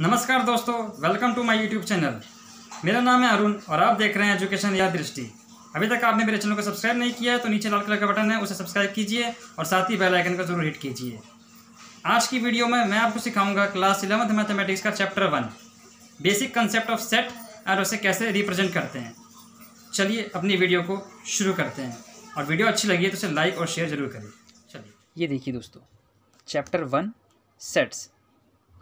नमस्कार दोस्तों welcome to my YouTube channel मेरा नाम है अरुण और आप देख रहे हैं एजुकेशन या दृष्टि अभी तक आपने मेरे चैनल को सब्सक्राइब नहीं किया है तो नीचे लाल कलर का बटन है उसे सब्सक्राइब कीजिए और साथ ही बेल आइकन को जरूर हिट कीजिए आज की वीडियो में मैं आपको सिखाऊंगा क्लास इलेवंथ मैथमेटिक्स का chapter one basic concept of set और उसे कैसे रिप्रेजेंट करते हैं चलिए अपनी वीडियो को शुरू करते हैं और वीडियो अच्छी लगी है तो उसे लाइक और शेयर जरूर करिए चलिए ये देखिए दोस्तों चैप्टर वन सेट्स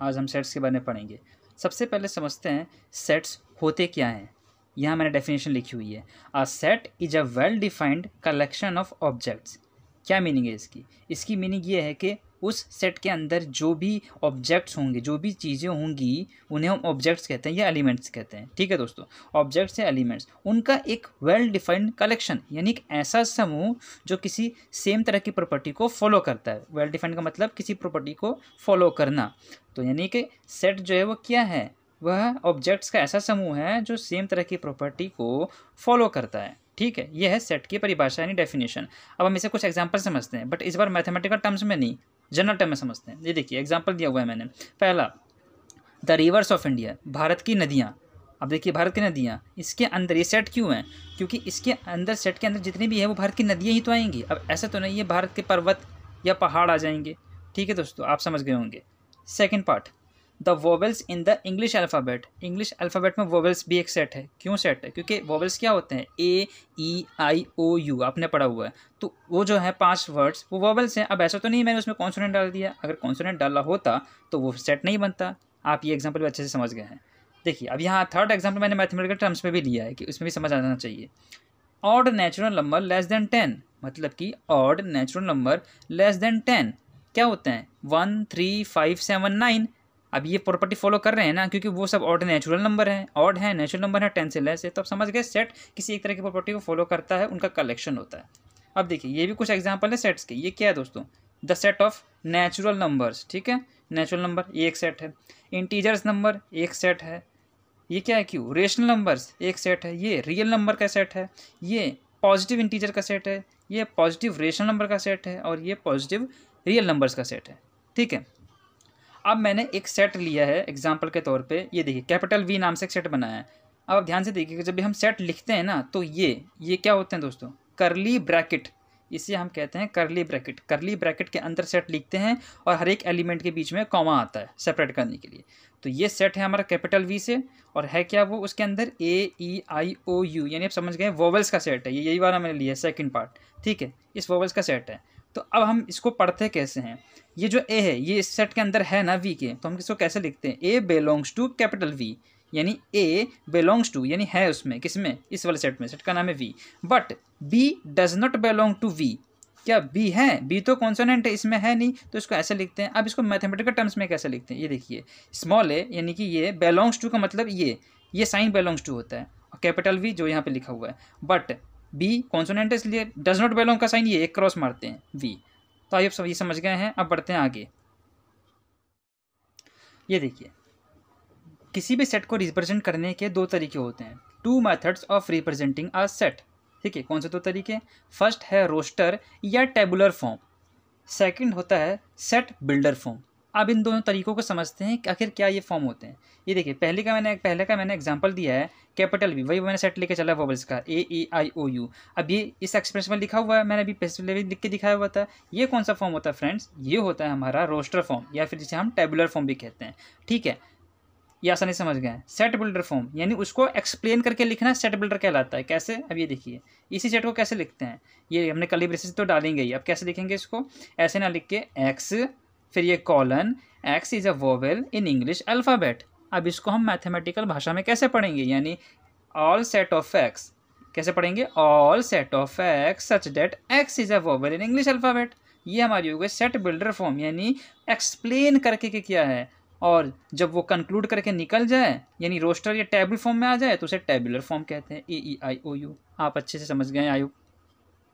आज हम सेट्स के बारे में पढ़ेंगे सबसे पहले समझते हैं सेट्स होते क्या हैं यहाँ मैंने डेफिनेशन लिखी हुई है a set is a well defined collection of objects क्या मीनिंग है इसकी इसकी मीनिंग ये है कि उस सेट के अंदर जो भी ऑब्जेक्ट्स होंगे जो भी चीज़ें होंगी उन्हें हम ऑब्जेक्ट्स कहते हैं या एलिमेंट्स कहते हैं ठीक है दोस्तों ऑब्जेक्ट्स या एलिमेंट्स उनका एक वेल डिफाइंड कलेक्शन यानी एक ऐसा समूह जो किसी सेम तरह की प्रॉपर्टी को फॉलो करता है वेल डिफाइंड का मतलब किसी प्रॉपर्टी को फॉलो करना तो यानी कि सेट जो है वो क्या है वह ऑब्जेक्ट्स का ऐसा समूह है जो सेम तरह की प्रॉपर्टी को फॉलो करता है ठीक है यह है सेट की परिभाषा यानी डेफिनेशन अब हम इसे कुछ एग्जाम्पल समझते हैं बट इस बार मैथमेटिकल टर्म्स में नहीं जनरल टर्म में समझते हैं ये देखिए एग्जाम्पल दिया हुआ है मैंने पहला the rivers of India Bharat की नदियाँ अब देखिए भारत की नदियाँ इसके अंदर ये सेट क्यों हैं क्योंकि इसके अंदर सेट के अंदर जितनी भी है वो भारत की नदियाँ ही तो आएंगी अब ऐसा तो नहीं है भारत के पर्वत या पहाड़ आ जाएंगे ठीक है दोस्तों आप समझ गए होंगे second part the vowels in the English alphabet English alphabet में वोवेल्स भी एक सेट है क्यों सेट है क्योंकि वोवेल्स क्या होते हैं ए ई आई ओ यू आपने पढ़ा हुआ है तो वो जो है पांच वर्ड्स वो वोवेल्स हैं अब ऐसा तो नहीं मैंने उसमें कॉन्सोनेंट डाल दिया अगर कॉन्सोनेंट डाला होता तो वो सेट नहीं बनता आप ये एग्जाम्पल भी अच्छे से समझ गए हैं देखिए अब यहाँ थर्ड एग्जाम्पल मैंने मैथमेटिकल टर्म्स में भी लिया है कि उसमें भी समझ आना चाहिए odd natural number less than ten मतलब कि odd natural number less than ten क्या होते हैं one three five seven nine अब ये प्रॉपर्टी फॉलो कर रहे हैं ना क्योंकि वो सब ऑड नेचुरल नंबर है ऑड है नेचुरल नंबर है टेंसिल है तो आप समझ गए सेट किसी एक तरह की प्रॉपर्टी को फॉलो करता है उनका कलेक्शन होता है अब देखिए ये भी कुछ एग्जाम्पल है सेट्स के ये क्या है दोस्तों the set of natural numbers ठीक है नेचुरल नंबर एक सेट है इंटीजर्स नंबर एक सेट है ये क्या है क्यों रेशनल नंबर्स एक सेट है ये रियल नंबर का सेट है ये पॉजिटिव इंटीजर का सेट है ये पॉजिटिव रेशनल नंबर का सेट है और ये पॉजिटिव रियल नंबर्स का सेट है ठीक है अब मैंने एक सेट लिया है एग्जाम्पल के तौर पर ये देखिए कैपिटल वी नाम से एक सेट बनाया है अब आप ध्यान से देखिए जब भी हम सेट लिखते हैं ना तो ये ये क्या होते हैं दोस्तों करली ब्रैकेट इसे हम कहते हैं करली ब्रैकेट करली ब्रैकेट के अंदर सेट लिखते हैं और हर एक एलिमेंट के बीच में कॉमा आता है सेपरेट करने के लिए तो ये सेट है हमारा कैपिटल वी से और है क्या वो उसके अंदर ए ई आई ओ यू यानी आप समझ गए वोवल्स का सेट है ये यही वाला मैंने लिया है सेकेंड पार्ट ठीक है इस वोवल्स का सेट है तो अब हम इसको पढ़ते कैसे हैं ये जो ए है ये इस सेट के अंदर है ना वी के तो हम इसको कैसे लिखते हैं a belongs to capital V यानी ए बिलोंग्स टू यानी है उसमें किस में इस वाले सेट में सेट का नाम है V but b does not belong to V क्या बी है बी तो कॉन्सोनेंट है इसमें है नहीं तो इसको ऐसे लिखते हैं अब इसको मैथमेटिकल टर्म्स में कैसे लिखते हैं ये देखिए स्मॉल ए यानी कि ये बेलोंग्स टू का मतलब ये ये साइन बेलोंग्स टू होता है और कैपिटल वी जो यहाँ पे लिखा हुआ है बट बी कॉन्सोनेंट है इसलिए डज नॉट बेलोंग का साइन ये एक क्रॉस मारते हैं वी तो आप सब ये समझ गए हैं अब बढ़ते हैं आगे ये देखिए किसी भी सेट को रिप्रेजेंट करने के दो तरीके होते हैं two methods of representing a set ठीक है कौन से दो तरीके फर्स्ट है रोस्टर या टेबुलर फॉर्म सेकेंड होता है सेट बिल्डर फॉर्म अब इन दोनों तरीकों को समझते हैं कि आखिर क्या ये फॉर्म होते हैं ये देखिए पहले का मैंने पहले का मैंने एग्जांपल दिया है कैपिटल भी वही मैंने सेट लेके चला वोबल्स का ए ई आई ओ यू अब ये इस एक्सप्रेशन में लिखा हुआ है मैंने अभी पेस्ट भी लिख के दिखाया हुआ था ये कौन सा फॉर्म होता है फ्रेंड्स ये होता है हमारा रोस्टर फॉर्म या फिर जिसे हम टेबुलर फॉर्म भी कहते हैं ठीक है ये आसानी समझ गए सेट बिल्डर फॉर्म यानी उसको एक्सप्लेन करके लिखना सेट बिल्डर कहलाता है कैसे अब ये देखिए इसी सेट को कैसे लिखते हैं ये हमने कलिब्रेशन तो डालेंगे ही अब कैसे लिखेंगे इसको ऐसे ना लिख के एक्स फिर ये colon x is a vowel in English alphabet अब इसको हम मैथमेटिकल भाषा में कैसे पढ़ेंगे यानी ऑल सेट ऑफ एक्स कैसे पढ़ेंगे all set of x such that x is a vowel in English alphabet ये हमारी हो गई सेट बिल्डर फॉर्म यानी एक्सप्लेन करके के क्या है और जब वो कंक्लूड करके निकल जाए यानी रोस्टर या टेबल फॉर्म में आ जाए तो उसे टेबुलर फॉर्म कहते हैं ए ई आई ओ यू आप अच्छे से समझ गए आयु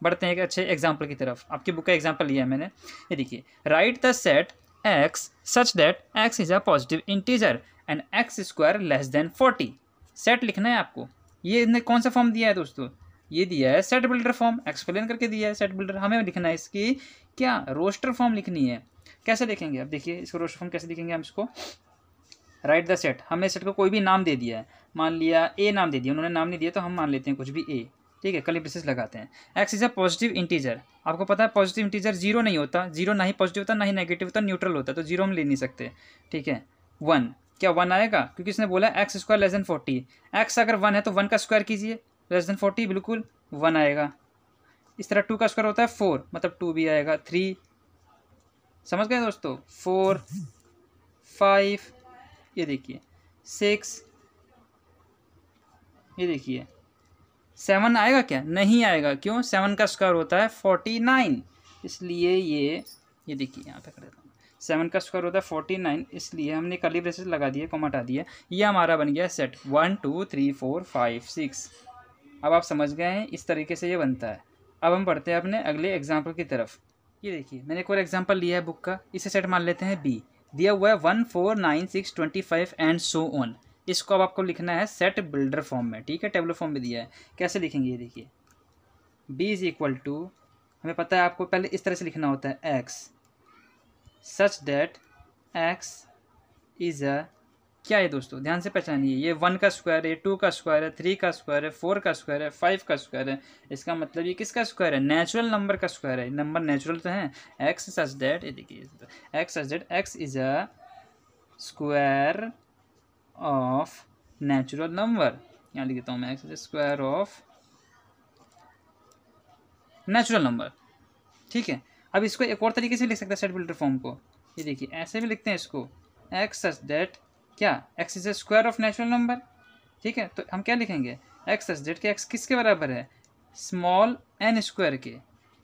बढ़ते हैं एक अच्छे एग्जाम्पल की तरफ आपकी बुक का एग्जाम्पल लिया है मैंने ये देखिए write the set x such that x is a positive integer and x square less than forty set लिखना है आपको ये इसने कौन सा फॉर्म दिया है दोस्तों ये दिया है सेट बिल्डर फॉर्म एक्सप्लेन करके दिया है सेट बिल्डर हमें लिखना है इसकी क्या रोस्टर फॉर्म लिखनी है कैसे लिखेंगे अब देखिए इसको रोस्टर फॉर्म कैसे लिखेंगे हम इसको राइट द सेट हमने सेट को कोई भी नाम दे दिया है मान लिया ए नाम दे दिया उन्होंने नाम नहीं दिया तो हम मान लेते हैं कुछ भी ए ठीक है कलिप्रिसिस लगाते हैं x is a positive integer आपको पता है पॉजिटिव इंटीजर जीरो नहीं होता जीरो ना ही पॉजिटिव होता ना ही नेगेटिव होता न्यूट्रल होता तो जीरो हम ले नहीं सकते ठीक है वन क्या वन आएगा क्योंकि इसने बोला x square less than forty x अगर वन है तो वन का स्क्वायर कीजिए लेस देन फोर्टी बिल्कुल वन आएगा इस तरह टू का स्क्वायर होता है फोर मतलब टू भी आएगा थ्री समझ गए दोस्तों फोर फाइव ये देखिए सिक्स ये देखिए सेवन आएगा क्या नहीं आएगा क्यों सेवन का स्क्वायर होता है फोर्टी नाइन इसलिए ये ये देखिए यहाँ पे कर देता हूँ सेवन का स्क्वायर होता है फोर्टी नाइन इसलिए हमने कली ब्रेसेस लगा दिए कॉम हटा दिया ये हमारा बन गया set one two three four five six अब आप समझ गए हैं इस तरीके से ये बनता है अब हम पढ़ते हैं अपने अगले एग्जाम्पल की तरफ ये देखिए मैंने एक और एग्जाम्पल लिया है बुक का इसे सेट मान लेते हैं बी दिया हुआ है one four nine six twenty five and so on इसको अब आपको लिखना है सेट बिल्डर फॉर्म में ठीक है टेबलर फॉर्म में दिया है कैसे लिखेंगे ये देखिए बी इज़ इक्वल टू हमें पता है आपको पहले इस तरह से लिखना होता है x such that x is a क्या है दोस्तों ध्यान से पहचानिए ये वन का स्क्वायर है टू का स्क्वायर है थ्री का स्क्वायर है फोर का स्क्वायर है फाइव का स्क्वायर है इसका मतलब ये किसका स्क्वायर है नेचुरल नंबर का स्क्वायर है नंबर नेचुरल तो है एक्स सच डेट ये देखिए x such that x is a square of natural number यहाँ लिख देता हूँ मैं x square of natural number ठीक है अब इसको एक और तरीके से लिख सकते हैं सेट बिल्डर फॉर्म को ये देखिए ऐसे भी लिखते हैं इसको एक्स सच डेट क्या x is square of natural number ठीक है तो हम क्या लिखेंगे एक्स सच डेट के एक्स किसके बराबर है स्मॉल एन स्क्वायर के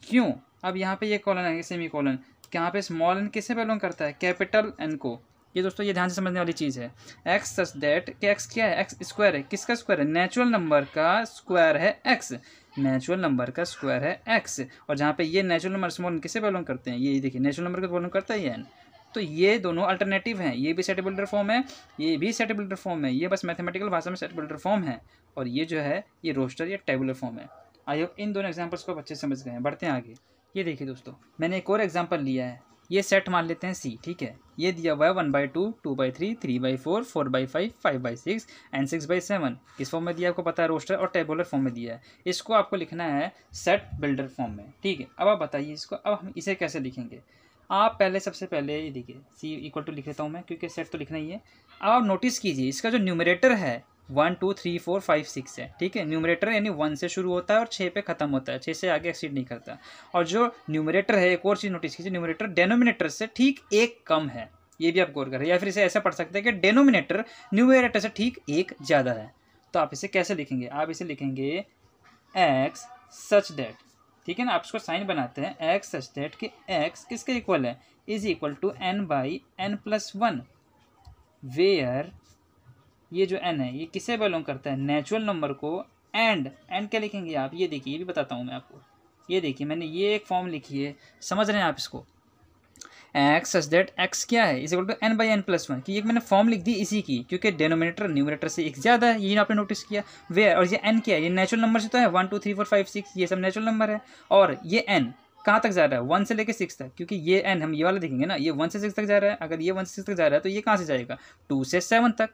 क्यों अब यहाँ पे ये कॉलन आएंगे सेमी कॉलन यहाँ पे स्मॉल एन किसे बिलोंग करता है कैपिटल एन को ये दोस्तों ये ध्यान से समझने वाली चीज़ है एक्स सच दैट कि एक्स क्या है एक्स स्क्वायर है किसका स्क्वायर है नेचुरल नंबर का स्क्वायर है एक्स नेचुरल नंबर का स्क्वायर है एक्स और जहाँ पे ये नेचुरल नंबर स्मॉल किसे बिलोंग करते हैं ये देखिए नेचुरल नंबर का बिलोंग करता है एन तो ये दोनों अल्टरनेटिव हैं ये भी सेट बिल्डर फॉर्म है ये भी सेट बिल्डर फॉर्म है ये बस मैथमेटिकल भाषा में सेट बिल्डर फॉर्म है और ये जो है ये रोस्टर या टेबुलर फॉर्म है आई होप इन दोनों एग्जाम्पल्स को आप अच्छे समझ गए हैं बढ़ते हैं आगे ये देखिए दोस्तों मैंने एक और एग्जाम्पल लिया है ये सेट मान लेते हैं सी ठीक है ये दिया हुआ है one by two two by three three by four four by five five by six and six by seven किस फॉर्म में दिया आपको पता है रोस्टर और टेबुलर फॉर्म में दिया है इसको आपको लिखना है सेट बिल्डर फॉर्म में ठीक है अब आप बताइए इसको अब हम इसे कैसे लिखेंगे आप पहले सबसे पहले ये देखिए सी इक्वल टू लिख लेता हूँ मैं क्योंकि सेट तो लिखना ही है अब आप नोटिस कीजिए इसका जो न्यूमरेटर है one two three four five six है ठीक है न्यूमरेटर यानी वन से शुरू होता है और छः पे खत्म होता है छः से आगे एक्सीड नहीं करता और जो न्यूमरेटर है एक और चीज़ नोटिस कीजिए न्यूमरेटर डेनोमिनेटर से ठीक एक कम है ये भी आप गौर करें या फिर इसे ऐसा पढ़ सकते हैं कि डेनोमिनेटर न्यूमरेटर से ठीक एक ज़्यादा है तो आप इसे कैसे लिखेंगे आप इसे लिखेंगे एक्स सच डेट ठीक है ना आप इसको साइन बनाते हैं एक्स सच डेट कि एक्स किसके इक्वल है is equal to n by n plus one where ये जो एन है ये किसे बिलोंग करता है नेचुरल नंबर को एंड एंड क्या लिखेंगे आप ये देखिए ये भी बताता हूँ मैं आपको ये देखिए मैंने ये एक फॉर्म लिखी है समझ रहे हैं आप इसको एक्स सच डेट एक्स क्या है is equal to n by n plus one कि एक मैंने फॉर्म लिख दी इसी की क्योंकि डेनोमिनेटर न्यूमिनेटर से एक ज़्यादा है ये आपने नोटिस किया वेयर और ये एन क्या है ये नेचुरल नंबर से तो है one two three four five six ये सब नेचुरल नंबर है और ये एन कहाँ तक जा रहा है वन से लेकर सिक्स तक क्योंकि ये एन हम ये वाला देखेंगे ना ये वन से सिक्स तक जा रहा है अगर ये वन से सिक्स तक जा रहा है तो ये कहाँ से जाएगा टू से सेवन तक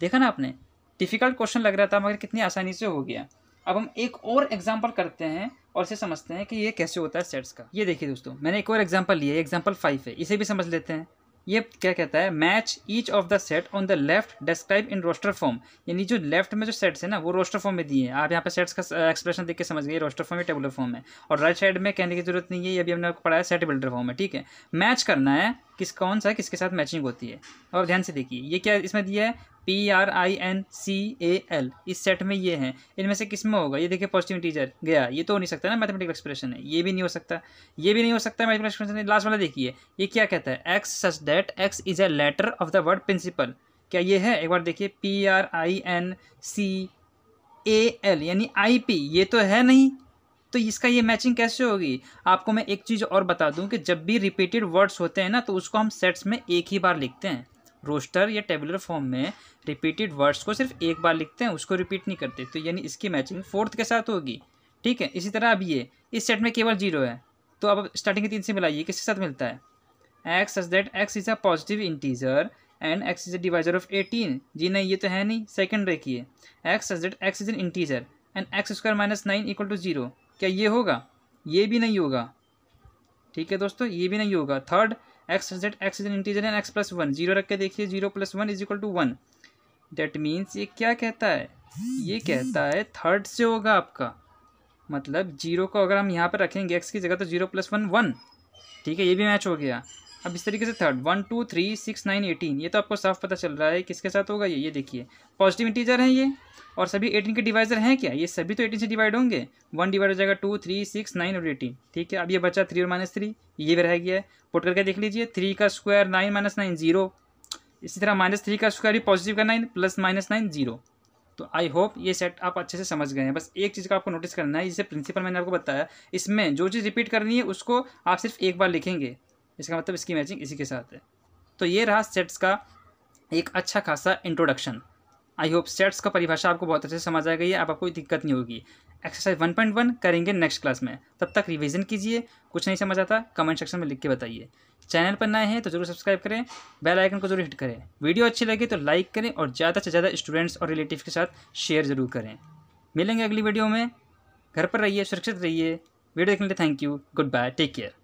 देखा ना आपने डिफ़िकल्ट क्वेश्चन लग रहा था मगर कितनी आसानी से हो गया अब हम एक और एग्जाम्पल करते हैं और इसे समझते हैं कि ये कैसे होता है सेट्स का ये देखिए दोस्तों मैंने एक और एग्जाम्पल लिया एग्जाम्पल फाइव है इसे भी समझ लेते हैं ये क्या कहता है match each of the set on the left describe in roster form यानी जो लेफ्ट में जो सेट्स है ना वो रोस्टर फॉर्म में दिए हैं आप यहाँ पे सेट्स का एक्सप्रेशन देख के समझ गए रोस्टर फॉर्म या टेबुलर फॉर्म है और राइट साइड में कहने की जरूरत नहीं है ये अभी हमने आपको पढ़ाया सेट बिल्डर फॉर्म है ठीक है मैच करना है किस कौन सा किसके साथ मैचिंग होती है और ध्यान से देखिए ये क्या इसमें दिया है P R I N C A L इस सेट में ये हैं इनमें से किस में होगा ये देखिए पॉजिटिव इंटीजर गया ये तो हो नहीं सकता ना मैथमेटिकल एक्सप्रेशन है ये भी नहीं हो सकता ये भी नहीं हो सकता मैथमेटिकल एक्सप्रेशन लास्ट वाला देखिए ये क्या कहता है x such that x is a letter of the word principal क्या ये है एक बार देखिए P R I N C A L यानी आई पी ये तो है नहीं तो इसका ये मैचिंग कैसे होगी आपको मैं एक चीज़ और बता दूं कि जब भी रिपीटेड वर्ड्स होते हैं ना तो उसको हम सेट्स में एक ही बार लिखते हैं रोस्टर या टेबुलर फॉर्म में रिपीटेड वर्ड्स को सिर्फ एक बार लिखते हैं उसको रिपीट नहीं करते तो यानी इसकी मैचिंग फोर्थ के साथ होगी ठीक है इसी तरह अब ये इस सेट में केवल जीरो है तो अब स्टार्टिंग के तीन से मिलाइए किसके साथ मिलता है x such that x is a positive integer and x is a divisor of eighteen जी नहीं ये तो है नहीं सेकेंड देखिए x such that x is an integer and x square minus nine equal to zero क्या ये होगा ये भी नहीं होगा ठीक है दोस्तों ये भी नहीं होगा third x z x is an integer and x plus one zero रख के देखिए zero plus one is equal to one that means ये क्या कहता है ये कहता है थर्ड से होगा आपका मतलब जीरो को अगर हम यहाँ पर रखेंगे एक्स की जगह तो जीरो प्लस वन वन ठीक है ये भी मैच हो गया अब इस तरीके से third one two three six nine eighteen ये तो आपको साफ पता चल रहा है किसके साथ होगा ये ये देखिए पॉजिटिव इंटीजर हैं ये और सभी एटीन के डिवाइजर हैं क्या ये सभी तो एटीन से डिवाइड होंगे वन डिवाइड हो जाएगा टू थ्री सिक्स नाइन और एटीन ठीक है अब ये बचा थ्री और माइनस थ्री ये भी रह गया है पुट करके देख लीजिए थ्री का square nine minus nine zero इसी तरह माइनस थ्री का स्क्वायर भी पॉजिटिव का nine plus minus nine zero तो आई होप ये सेट आप अच्छे से समझ गए हैं बस एक चीज़ का आपको नोटिस करना है जिसे प्रिंसिपल मैंने आपको बताया इसमें जो चीज़ रिपीट करनी है उसको आप सिर्फ एक बार लिखेंगे इसका मतलब इसकी मैचिंग इसी के साथ है तो ये रहा सेट्स का एक अच्छा खासा इंट्रोडक्शन आई होप सेट्स का परिभाषा आपको बहुत अच्छे से समझ आ गई है आप आपको दिक्कत नहीं होगी एक्सरसाइज वन पॉइंट वन करेंगे नेक्स्ट क्लास में तब तक रिवीजन कीजिए कुछ नहीं समझ आता कमेंट सेक्शन में लिख के बताइए चैनल पर नए हैं तो जरूर सब्सक्राइब करें बेल आइकन को जरूर हिट करें वीडियो अच्छी लगी तो लाइक करें और ज़्यादा से ज़्यादा स्टूडेंट्स और रिलेटिव के साथ शेयर ज़रूर करें मिलेंगे अगली वीडियो में घर पर रहिए सुरक्षित रहिए वीडियो देखने के लिए thank you goodbye take care